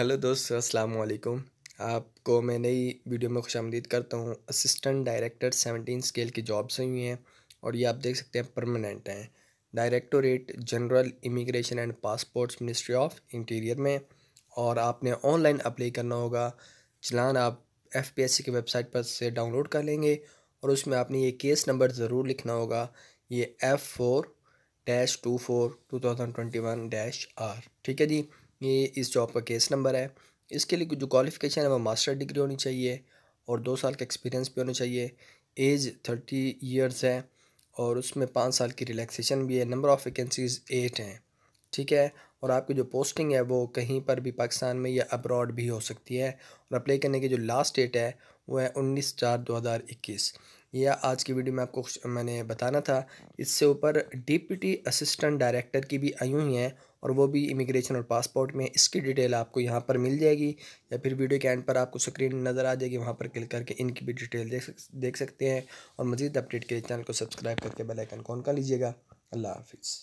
hello दोस्तों अस्सलाम वालेकुम आपको मैं नई वीडियो में खुश आमदीद करता हूँ असिस्टेंट डायरेक्टर सेवनटीन स्केल की जॉब से हुई हैं और ये आप देख सकते हैं परमानेंट हैं directorate general immigration and passports ministry of interior में और आपने ऑनलाइन अप्लाई करना होगा चलान आप एफ की वेबसाइट पर से डाउनलोड कर लेंगे और उसमें आपने ये केस नंबर ज़रूर लिखना होगा ये F four dash two four two thousand twenty one dash R ठीक है जी ये इस जॉब का केस नंबर है इसके लिए जो क्वालिफिकेशन है वो मास्टर डिग्री होनी चाहिए और दो साल का एक्सपीरियंस भी होना चाहिए एज थर्टी ईयर्स है और उसमें पाँच साल की रिलैक्सेशन भी है नंबर ऑफ़ वैकेंसीज़ एट हैं ठीक है और आपकी जो पोस्टिंग है वो कहीं पर भी पाकिस्तान में या अब्रॉड भी हो सकती है और अप्लाई करने की जो लास्ट डेट है वो है उन्नीस चार दो हज़ार इक्कीस यह आज की वीडियो में आपको मैंने बताना था इससे ऊपर डिप्टी असिस्टेंट डायरेक्टर की भी आई हुई हैं और वो भी इमिग्रेशन और पासपोर्ट में इसकी डिटेल आपको यहाँ पर मिल जाएगी या फिर वीडियो के एंड पर आपको स्क्रीन नज़र आ जाएगी वहाँ पर क्लिक करके इनकी भी डिटेल देख देख सकते हैं और मज़ीद अपडेट के लिए चैनल को सब्सक्राइब करके बेलाइकन कौन कर लीजिएगा अल्लाह हाफिज़